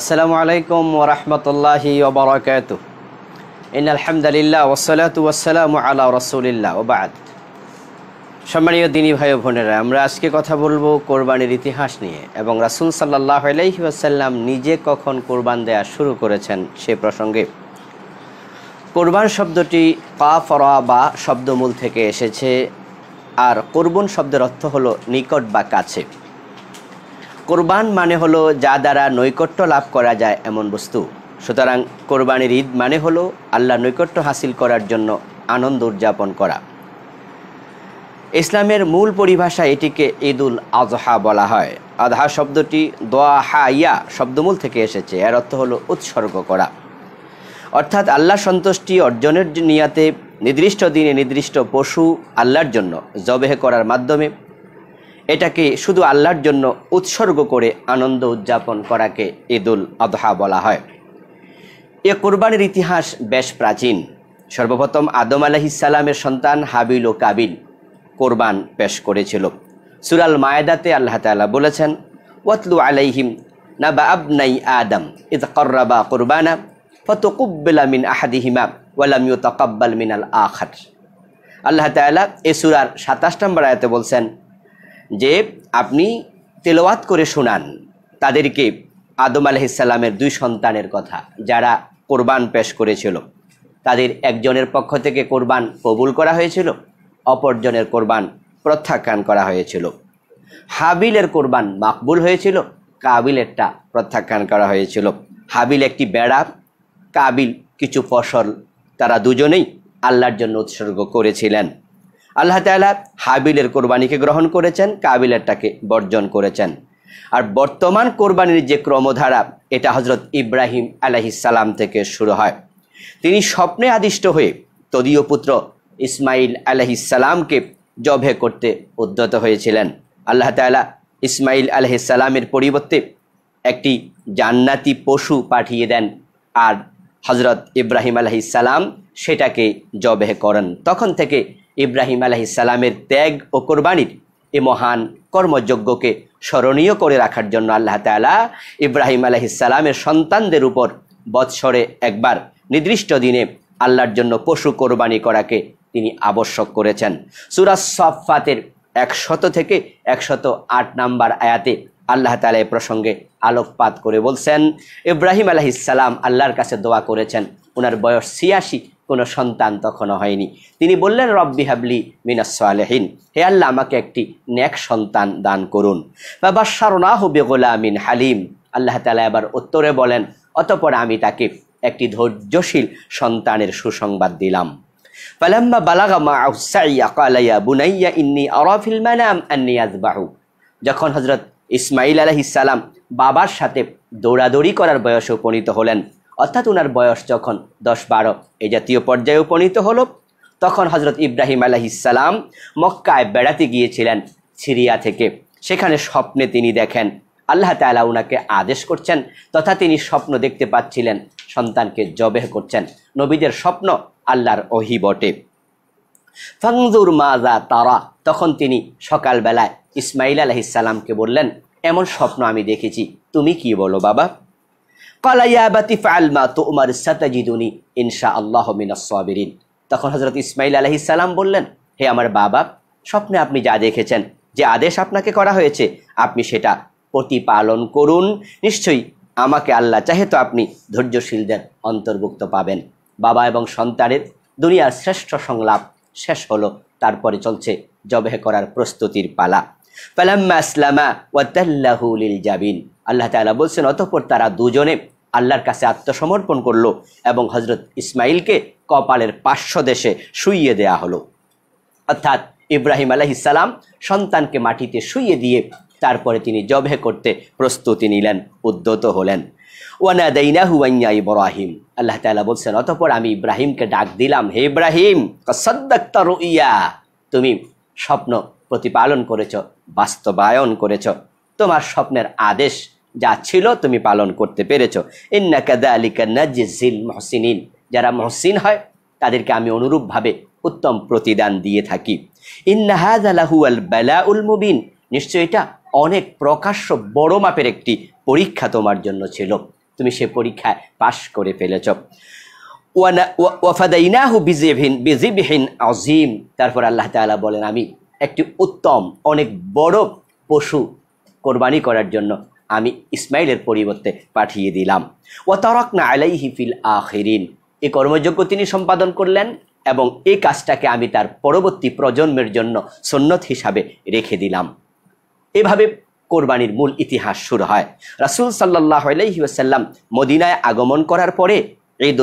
আসসালামু আলাইকুম ওরহমতুল্লাহি ওবরাকাত ইন আলহামদুলিল্লাহ ওসলাত ওসালাম আলা রসুলিল্লাহ ওবাদ সম্মানীয় দিনী ভাই বোনেরা আমরা আজকে কথা বলবো কোরবানির ইতিহাস নিয়ে এবং রাসুল সাল্লাহ আলাইসাল্লাম নিজে কখন কোরবান দেয়া শুরু করেছেন সে প্রসঙ্গে কোরবান শব্দটি পা ফরা বা শব্দমূল থেকে এসেছে আর কোরবন শব্দের অর্থ হলো নিকট বা কাছে কোরবান মানে হলো যা দ্বারা নৈকট্য লাভ করা যায় এমন বস্তু সুতরাং কোরবানির ঈদ মানে হলো আল্লাহ নৈকট্য হাসিল করার জন্য আনন্দ উদযাপন করা ইসলামের মূল পরিভাষা এটিকে ঈদুল আজহা বলা হয় আধা শব্দটি দোয়া হা ইয়া শব্দমূল থেকে এসেছে এর অর্থ হলো উৎসর্গ করা অর্থাৎ আল্লাহ সন্তুষ্টি অর্জনের নিয়াতে নির্দিষ্ট দিনে নির্দিষ্ট পশু আল্লাহর জন্য জবেহ করার মাধ্যমে এটাকে শুধু আল্লাহর জন্য উৎসর্গ করে আনন্দ উদযাপন করাকে ঈদুল আদহা বলা হয় এ কোরবানির ইতিহাস বেশ প্রাচীন সর্বপ্রথম আদম আলাহিসাল্লামের সন্তান হাবিল ও কাবিল কোরবান পেশ করেছিল সুরাল মায়েদাতে আল্লাহ তালা বলেছেন ওয়াতলু আলাইহিম না বা আবনাই আদম ইদ কর্রাবা কোরবানা ফতকুব্বেলা মিন আহাদিহিমা ইউ তকাব্বাল মিনাল আখার আল্লাহ তালা এ সুরার সাতাশ নম্বর আয়াতে বলছেন যে আপনি তেলোয়াত করে শোনান তাদেরকে আদম আলহিসাল্লামের দুই সন্তানের কথা যারা কোরবান পেশ করেছিল তাদের একজনের পক্ষ থেকে কোরবান কবুল করা হয়েছিল অপরজনের কোরবান প্রত্যাখ্যান করা হয়েছিল হাবিলের কোরবান মাকবুল হয়েছিল কাবিলেরটা প্রত্যাখ্যান করা হয়েছিল হাবিল একটি বেড়া কাবিল কিছু ফসল তারা দুজনেই আল্লাহর জন্য উৎসর্গ করেছিলেন আল্লাহ তালা হাবিলের কোরবানিকে গ্রহণ করেছেন কাবিলেরটাকে বর্জন করেছেন আর বর্তমান কোরবানির যে ক্রমধারা এটা হজরত ইব্রাহিম আলাহিসাল্লাম থেকে শুরু হয় তিনি স্বপ্নে আদিষ্ট হয়ে তদীয় পুত্র ইসমাইল আলাহিসাল্লামকে জভে করতে উদ্যত হয়েছিলেন আল্লাহ তালা ইসমাইল সালামের পরিবর্তে একটি জান্নাতি পশু পাঠিয়ে দেন আর হজরত ইব্রাহিম সালাম সেটাকে জবেহ করেন তখন থেকে ইব্রাহিম আলহিসাল্লামের ত্যাগ ও কোরবানির এ মহান কর্মযজ্ঞকে স্মরণীয় করে রাখার জন্য আল্লাহ তালা ইব্রাহিম আলহিসাল্লামের সন্তানদের উপর বৎসরে একবার নির্দিষ্ট দিনে আল্লাহর জন্য পশু কোরবানি করাকে তিনি আবশ্যক করেছেন সুরাজ সফাতের একশত থেকে একশত আট নাম্বার আয়াতে আল্লাহ তালা এ প্রসঙ্গে আলোকপাত করে বলছেন ইব্রাহিম আলহিসাল্লাম আল্লাহর কাছে দোয়া করেছেন ওনার বয়স ছিয়াশি কোনো সন্তান তখনও হয়নি তিনি বললেন রব্বি হাবলি মিনাসালেহীন হে আল্লাহ আমাকে একটি ন্যাক সন্তান দান করুন বা বাসারনাহ মিন হালিম আল্লাহ তালা এবার উত্তরে বলেন অতপর আমি তাকে একটি ধৈর্যশীল সন্তানের সুসংবাদ দিলাম ফালাম্মা বালাগা মা আউসাইয়া কালাইয়া বুনাইয়া ইন্নি আরাফিল মানাম আন্নি বাহু যখন হজরত ইসমাইল আলহিসাম বাবার সাথে দৌড়াদৌড়ি করার বয়সে উপনীত হলেন অর্থাৎ ওনার বয়স যখন দশ বারো এই জাতীয় পর্যায়ে উপনীত হলো তখন হজরত ইব্রাহিম আলাহিসাল্লাম মক্কায় বেড়াতে গিয়েছিলেন সিরিয়া থেকে সেখানে স্বপ্নে তিনি দেখেন আল্লাহ তালা উনাকে আদেশ করছেন তথা তিনি স্বপ্ন দেখতে পাচ্ছিলেন সন্তানকে জবেহ করছেন নবীদের স্বপ্ন আল্লাহর অহি বটে ফাংজুর মাজা তারা তখন তিনি সকালবেলায় ইসমাইল আলহিসাল্লামকে বললেন এমন স্বপ্ন আমি দেখেছি তুমি কি বলো বাবা কলাইয়াবাতি ফালমা তো উমার সাতাজিদুনি ইনশা আল্লাহ মিনাসবিরিন তখন হজরত ইসমাইল আলহি সালাম বললেন হে আমার বাবা স্বপ্নে আপনি যা দেখেছেন যে আদেশ আপনাকে করা হয়েছে আপনি সেটা প্রতিপালন করুন নিশ্চয়ই আমাকে আল্লাহ চাহে তো আপনি ধৈর্যশীলদের অন্তর্ভুক্ত পাবেন বাবা এবং সন্তানের দুনিয়ার শ্রেষ্ঠ সংলাপ শেষ হলো তারপরে চলছে জবেহ করার প্রস্তুতির পালা পালাম্মা আসলামা ওয়াতাল্লাহুলিল জাবিন আল্লাহ তালা বলছেন অতঃপর তারা দুজনে আল্লাহর কাছে আত্মসমর্পণ করল এবং হজরত ইসমাইলকে কপালের পাঁচশো দেশে শুইয়ে দেয়া হলো অর্থাৎ ইব্রাহিম আলহিসাল্লাম সন্তানকে মাটিতে শুইয়ে দিয়ে তারপরে তিনি জবে করতে প্রস্তুতি নিলেন উদ্যত হলেন ওয়ানা দেইনা হুয়াইয়া ইব্রাহিম আল্লাহ তালা বলছেন অতপর আমি ইব্রাহিমকে ডাক দিলাম হে ইব্রাহিম ইয়া তুমি স্বপ্ন প্রতিপালন করেছ বাস্তবায়ন করেছ তোমার স্বপ্নের আদেশ যা ছিল তুমি পালন করতে পেরেছ ইন্না আলী মহসিনিন যারা মহসিন হয় তাদেরকে আমি অনুরূপভাবে উত্তম প্রতিদান দিয়ে থাকি আলাহু আল বেলা মুবিন নিশ্চয় এটা অনেক প্রকাশ্য বড় মাপের একটি পরীক্ষা তোমার জন্য ছিল তুমি সে পরীক্ষায় পাশ করে ফেলেছ ওয়াফাদাইনাহু আজিম তারপর আল্লাহ তালা বলেন আমি একটি উত্তম অনেক বড় পশু কোরবানি করার জন্য আমি ইসমাইলের পরিবর্তে পাঠিয়ে দিলাম তরক না আলাই হিফিল আখেরিন এ কর্মযজ্ঞ তিনি সম্পাদন করলেন এবং এই কাজটাকে আমি তার পরবর্তী প্রজন্মের জন্য সন্ন্যত হিসাবে রেখে দিলাম এভাবে কোরবানির মূল ইতিহাস শুরু হয় রাসুল সাল্লাহ আলাইহিসাল্লাম মদিনায় আগমন করার পরে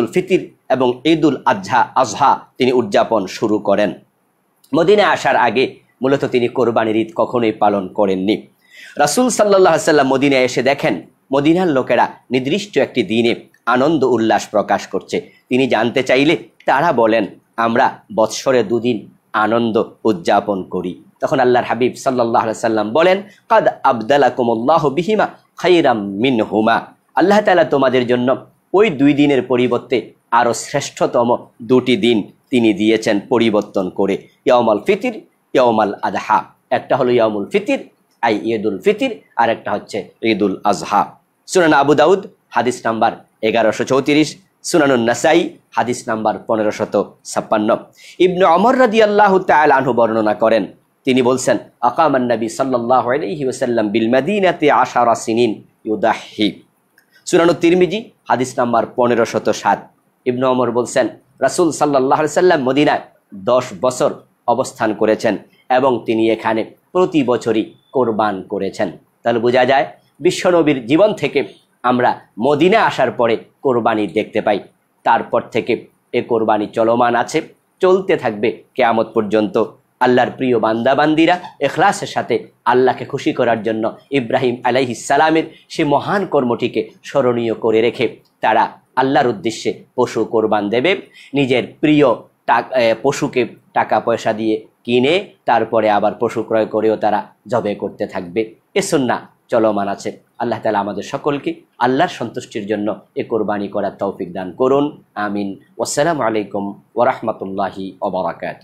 উল ফিতির এবং ঈদুল আজহা আজহা তিনি উদযাপন শুরু করেন মদিনায় আসার আগে মূলত তিনি কোরবানির ঈদ কখনোই পালন করেননি রাসুল সাল্লাহ সাল্লাম মদিনায় এসে দেখেন মদিনার লোকেরা নির্দিষ্ট একটি দিনে আনন্দ উল্লাস প্রকাশ করছে তিনি জানতে চাইলে তারা বলেন আমরা বৎসরে দুদিন আনন্দ উদযাপন করি তখন আল্লাহর হাবিব সাল্লাহ সাল্লাম বলেন কাদ আবদালা কুমল্লাহ বিহিমা খাইরাম মিন হুমা আল্লাহ তালা তোমাদের জন্য ওই দুই দিনের পরিবর্তে আরও শ্রেষ্ঠতম দুটি দিন তিনি দিয়েছেন পরিবর্তন করে ইয়মাল ফিতির ইয়মাল আদহা একটা হলো ইয়মুল ফিতির আই উল ফিতির আর একটা হচ্ছে উল আজহা সুনান আবু দাউদ হাদিস নাম্বার এগারোশো চৌত্রিশ সুনানুন নাসাই হাদিস নাম্বার পনেরোশত ছাপ্পান্ন ইবনু অমর রাদি আল্লাহ তাল আনহু বর্ণনা করেন তিনি বলছেন আকামান নবী সাল্লাহ ওসাল্লাম বিল মদিনাতে আশারা সিনিন ইউদাহি সুনানু তিরমিজি হাদিস নাম্বার পনেরোশত সাত ইবনু অমর বলছেন রাসুল সাল্লাহ সাল্লাম মদিনায় দশ বছর অবস্থান করেছেন এবং তিনি এখানে প্রতি বছরই কোরবান করেছেন তাহলে বোঝা যায় বিশ্বনবীর জীবন থেকে আমরা মদিনা আসার পরে কোরবানি দেখতে পাই তারপর থেকে এ কোরবানি চলমান আছে চলতে থাকবে কেয়ামত পর্যন্ত আল্লাহর প্রিয় বান্দাবান্দিরা এখলাসের সাথে আল্লাহকে খুশি করার জন্য ইব্রাহিম সালামের সে মহান কর্মটিকে স্মরণীয় করে রেখে তারা আল্লাহর উদ্দেশ্যে পশু কোরবান দেবে নিজের প্রিয় পশুকে টাকা পয়সা দিয়ে কিনে তারপরে আবার পশু ক্রয় করেও তারা জবে করতে থাকবে এ সুন্না চলমান আছে আল্লাহ তালা আমাদের সকলকে আল্লাহর সন্তুষ্টির জন্য এ কোরবানি করার তৌফিক দান করুন আমিন ওসালাম আলাইকুম ওরহমতুল্লাহি ওবরাকাত